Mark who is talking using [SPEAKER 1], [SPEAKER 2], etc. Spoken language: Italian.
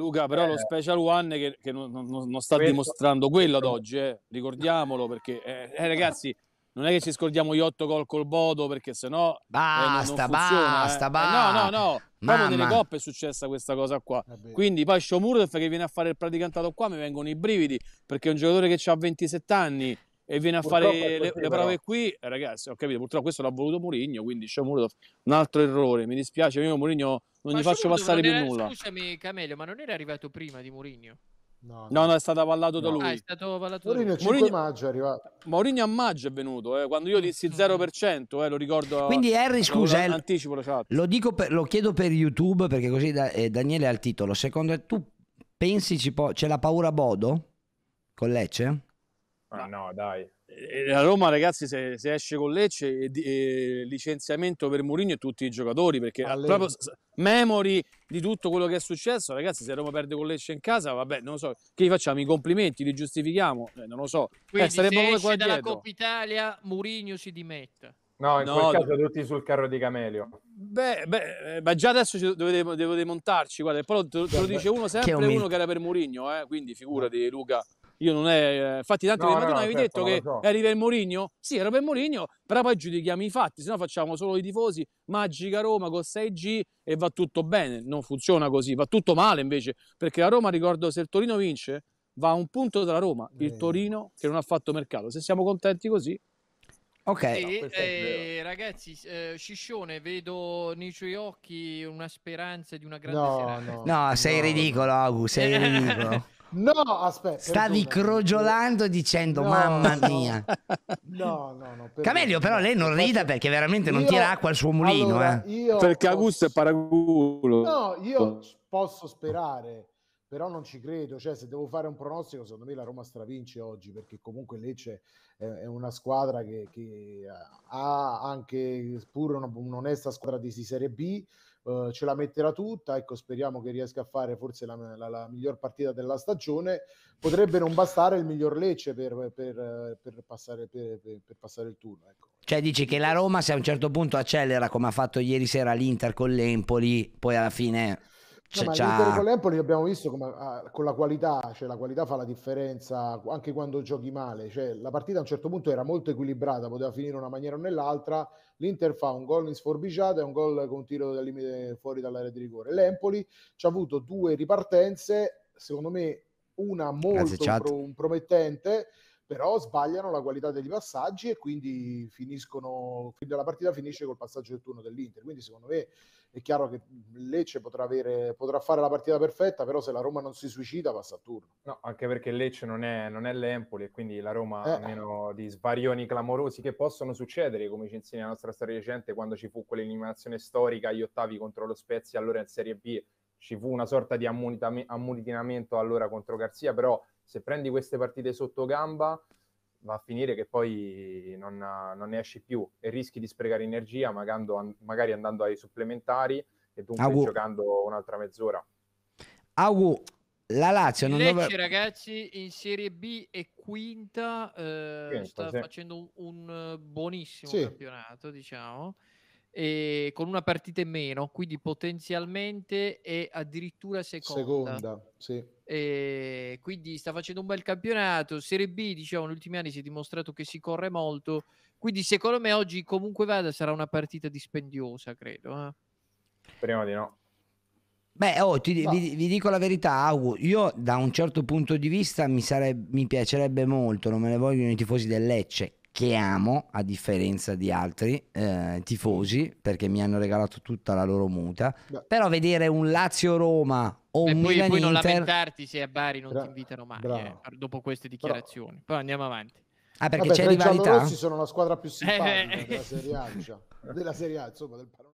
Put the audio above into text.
[SPEAKER 1] Luca, però eh, lo Special One che, che non, non, non, sta questo, dimostrando quello ad oggi, eh. ricordiamolo perché, eh, eh ah. ragazzi, non è che ci scordiamo gli otto gol col Bodo perché sennò eh, basta, eh, non, funziona, basta, basta. Eh. no, no, no. Mamma. Proprio nelle coppe è successa questa cosa qua. Quindi poi Shomurov che viene a fare il praticantato qua mi vengono i brividi perché è un giocatore che ha 27 anni e viene a purtroppo fare le, le, prove qui, eh, ragazzi, ho capito, purtroppo questo l'ha voluto Mourinho, quindi c'è un altro errore, mi dispiace, io Mourinho non ma gli faccio passare più era, nulla.
[SPEAKER 2] Scusami Camelio, ma non era arrivato prima di Mourinho? No,
[SPEAKER 1] no, no, è stato avallato no. da lui. Ah, è stato avallato Mourinho, da Mourinho, maggio è arrivato. Mourinho a maggio è venuto, eh, quando io mm, dissi 0%, mm. eh, lo ricordo. Quindi Harry, scusa, lo, eh, anticipo,
[SPEAKER 3] lo, dico per, lo chiedo per YouTube perché così da, eh, Daniele ha il titolo. Secondo te tu pensi ci può, c'è la paura Bodo con Lecce?
[SPEAKER 1] Ah, no, dai. Eh, la Roma, ragazzi, se, se esce con Lecce, e, e licenziamento per Mourinho e tutti i giocatori, perché proprio memori di tutto quello che è successo, ragazzi, se Roma perde con Lecce in casa, vabbè, non lo so, che gli facciamo i complimenti, li giustifichiamo, eh, non lo so. Eh, quindi eh, sarebbe come esce dalla Coppa
[SPEAKER 2] Italia, Mourinho si dimetta.
[SPEAKER 1] No, in no, quel caso
[SPEAKER 4] tutti sul carro di Camelio.
[SPEAKER 1] Beh, beh eh, ma già adesso ci devo, devo demontarci, guarda, e poi te, te, lo dice uno sempre, che uno che era per Murigno, eh, quindi figurati Luca, io non è. Eh, infatti, tanti no, no, tu no, avevi certo, detto che so. eri per Mourinho? Sì, ero per Mourinho, però poi giudichiamo i fatti, sennò facciamo solo i tifosi. Magica Roma con 6G e va tutto bene. Non funziona così, va tutto male invece. Perché la Roma, ricordo, se il Torino vince, va a un punto dalla Roma. Il Torino che non ha fatto mercato. Se siamo contenti così, Ok, e,
[SPEAKER 2] no, eh, ragazzi, eh, Sciscione, vedo nei suoi occhi
[SPEAKER 4] una speranza di una grande no, serata.
[SPEAKER 3] No, no sei no. ridicolo, Agu, sei ridicolo.
[SPEAKER 4] No, aspetta. Stavi crogiolando
[SPEAKER 3] dicendo no, mamma no, mia. No, no, no. Per Camelio, però lei non rida perché veramente non tira acqua al suo mulino. Allora, eh. Perché posso... Augusto è paraculo. No, io
[SPEAKER 4] posso sperare però non ci credo, cioè se devo fare un pronostico secondo me la Roma stravince oggi perché comunque Lecce è una squadra che, che eh, ha anche pur un'onesta squadra di Serie B, eh, ce la metterà tutta, ecco speriamo che riesca a fare forse la, la, la miglior partita della stagione, potrebbe non bastare il miglior Lecce per, per, per, passare, per passare, il turno.
[SPEAKER 3] Ecco. Cioè dici che la Roma se a un certo punto accelera come ha fatto ieri sera l'Inter con l'Empoli, poi alla fine c'è, no, ma con
[SPEAKER 4] l'Empoli abbiamo visto come, ah, con la qualità, cioè la qualità fa la differenza anche quando giochi male. Cioè, la partita a un certo punto era molto equilibrata, poteva finire una maniera o nell'altra. L'Inter fa un gol in sforbiciata e un gol con un tiro dal limite fuori dall'area di rigore. L'Empoli ci ha avuto due ripartenze, secondo me una molto pro, promettente però sbagliano la qualità degli passaggi e quindi finiscono, la partita finisce col passaggio del turno dell'Inter. Quindi secondo me è chiaro che Lecce potrà, avere, potrà fare la partita perfetta, però se la Roma non si suicida passa a turno. No, anche perché Lecce non è, non è l'Empoli e quindi la Roma, eh. a meno di sbarioni clamorosi che possono succedere, come ci insegna la nostra storia recente, quando ci fu quell'eliminazione storica agli ottavi contro lo Spezia, allora in Serie B ci fu una sorta di ammunitinamento allora contro Garzia, però se prendi queste partite sotto gamba va a finire che poi non, non ne esci più e rischi di sprecare energia magando, magari andando ai supplementari e dunque Agu. giocando un'altra mezz'ora.
[SPEAKER 3] Agu, la Lazio non Lecce, dove...
[SPEAKER 2] ragazzi, in Serie B è quinta, eh, quinta sta sì. facendo un, un buonissimo sì. campionato, diciamo, e con una partita in meno, quindi potenzialmente è addirittura seconda. Seconda, sì. E ehm, quindi sta facendo un bel campionato. Serie B, diciamo, negli ultimi anni si è dimostrato che si corre molto. Quindi, secondo me, oggi comunque vada sarà una partita dispendiosa, credo. Eh? Speriamo
[SPEAKER 4] di no.
[SPEAKER 3] Beh, oh, ti, vi, vi, dico la verità, io da un certo punto di vista mi, sarebbe, mi piacerebbe molto, non me ne vogliono i tifosi del Lecce, che amo a differenza di altri eh, tifosi perché mi hanno regalato tutta la loro muta Beh. però vedere un Lazio-Roma o e un poi, Milan-Inter poi non lamentarti
[SPEAKER 2] se a Bari non Bra- ti invitano mai eh, dopo queste dichiarazioni Bra- poi andiamo avanti
[SPEAKER 3] ah perché Vabbè, c'è rivalità i rossi
[SPEAKER 2] sono la squadra più simpatica della Serie
[SPEAKER 4] A diciamo. della Serie A insomma del parole